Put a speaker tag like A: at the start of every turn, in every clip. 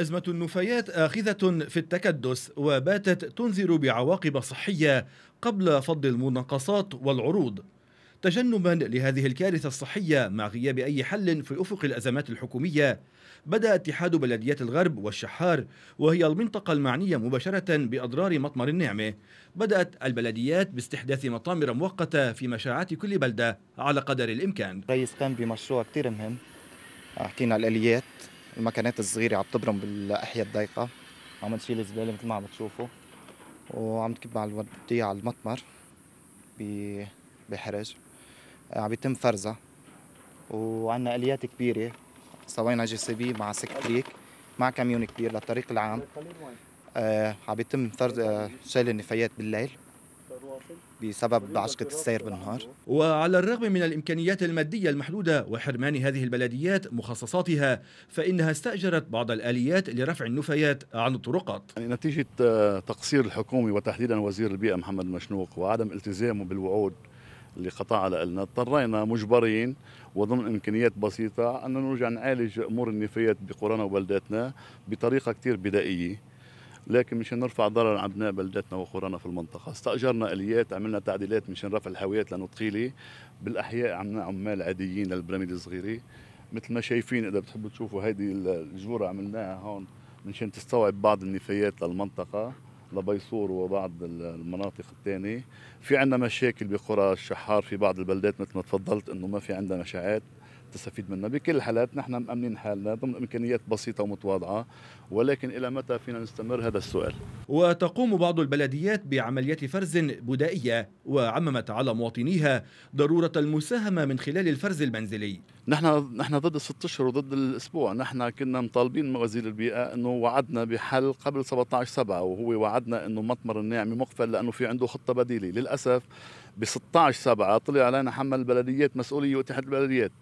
A: أزمة النفايات آخذة في التكدس وباتت تنذر بعواقب صحية قبل فض المناقصات والعروض تجنبا لهذه الكارثة الصحية مع غياب أي حل في أفق الأزمات الحكومية بدأ اتحاد بلديات الغرب والشحار وهي المنطقة المعنية مباشرة بأضرار مطمر النعمة بدأت البلديات باستحداث مطامر مؤقتة في مشاعات كل بلدة على قدر الإمكان رئيس قام بمشروع كتير مهم
B: حكينا الآليات المكنات الصغيره عم تبرم بالاحياء الضيقه عم تشيل الزباله مثل ما عم تشوفوا وعم تكب على الوردية على المطمر بحرج آه، عم يتم فرزها وعندنا اليات كبيره سوينا جي سي بي مع سكتريك مع كاميون كبير للطريق العام آه، عم يتم فرز آه، شيل النفايات بالليل بسبب عشقة السير بالنهار
A: وعلى الرغم من الإمكانيات المادية المحدودة وحرمان هذه البلديات مخصصاتها فإنها استأجرت بعض الآليات لرفع النفايات عن الطرقات
C: يعني نتيجة آه، تقصير الحكومة وتحديدا وزير البيئة محمد مشنوق وعدم التزامه بالوعود اللي قطعها لنا اضطرينا مجبرين وضمن امكانيات بسيطه ان نرجع نعالج امور النفايات بقرانا وبلداتنا بطريقه كثير بدائيه لكن مشان نرفع ضرر عن ابناء بلدتنا وقرانا في المنطقه، استاجرنا اليات عملنا تعديلات مشان رفع الحاويات لانه ثقيله، بالاحياء عندنا عمال عاديين للبراميل الصغيره، مثل ما شايفين اذا بتحبوا تشوفوا هيدي الجوره عملناها هون مشان تستوعب بعض النفايات للمنطقه لبيصور وبعض المناطق الثانيه، في عندنا مشاكل بقرى الشحار في بعض البلدات مثل ما تفضلت انه ما في عندنا مشاعات تستفيد منها بكل الحالات نحن مأمنين حالنا ضمن إمكانيات بسيطة ومتواضعة ولكن إلى متى فينا نستمر هذا السؤال وتقوم بعض البلديات بعمليات
A: فرز بدائية وعممت على مواطنيها ضرورة المساهمة من خلال الفرز المنزلي
C: نحن نحن ضد الست اشهر وضد الاسبوع، نحن كنا مطالبين من وزير البيئه انه وعدنا بحل قبل 17 7 وهو وعدنا انه مطمر الناعمه مقفل لانه في عنده خطه بديله، للاسف ب 16 7 طلع علينا حمل البلديات مسؤوليه واتحاد البلديات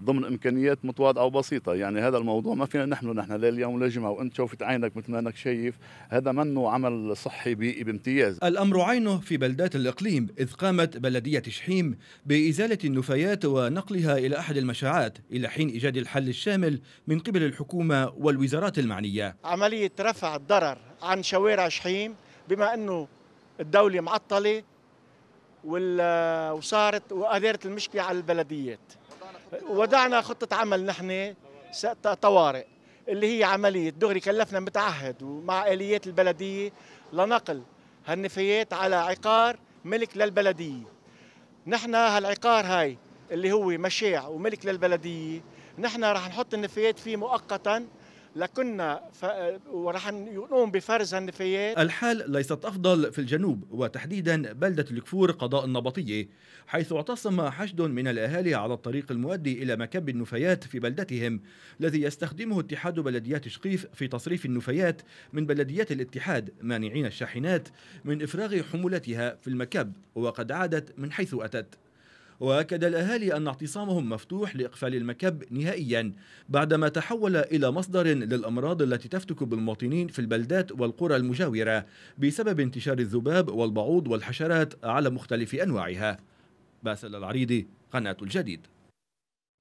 C: ضمن امكانيات متواضعه وبسيطه، يعني هذا الموضوع ما فينا نحمله نحن لا اليوم ولا جمعه وانت شوفت عينك مثل ما انك شايف هذا منه عمل صحي بيئي بامتياز.
A: الامر عينه في بلدات الاقليم اذ قامت بلديه شحيم بازاله النفايات ونقلها الى احد المشاعات الى حين ايجاد الحل الشامل من قبل الحكومه والوزارات المعنيه.
D: عمليه رفع الضرر عن شوارع شحيم بما انه الدوله معطله وصارت واثارت المشكله على البلديات وضعنا خطه عمل نحن طوارئ اللي هي عمليه دغري كلفنا متعهد ومع اليات البلديه لنقل هالنفايات على عقار ملك للبلديه نحن هالعقار هاي اللي هو مشاع وملك للبلديه نحن رح نحط النفايات فيه مؤقتا لكنا ف... ورح نقوم بفرز النفايات
A: الحال ليست أفضل في الجنوب وتحديدا بلدة الكفور قضاء النبطية حيث اعتصم حشد من الأهالي على الطريق المؤدي إلى مكب النفايات في بلدتهم الذي يستخدمه اتحاد بلديات شقيف في تصريف النفايات من بلديات الاتحاد مانعين الشاحنات من إفراغ حمولتها في المكب وقد عادت من حيث أتت واكد الاهالي ان اعتصامهم مفتوح لاقفال المكب نهائيا بعدما تحول الى مصدر للامراض التي تفتك بالمواطنين في البلدات والقرى المجاوره بسبب انتشار الذباب والبعوض والحشرات على مختلف انواعها باسل العريضي قناه الجديد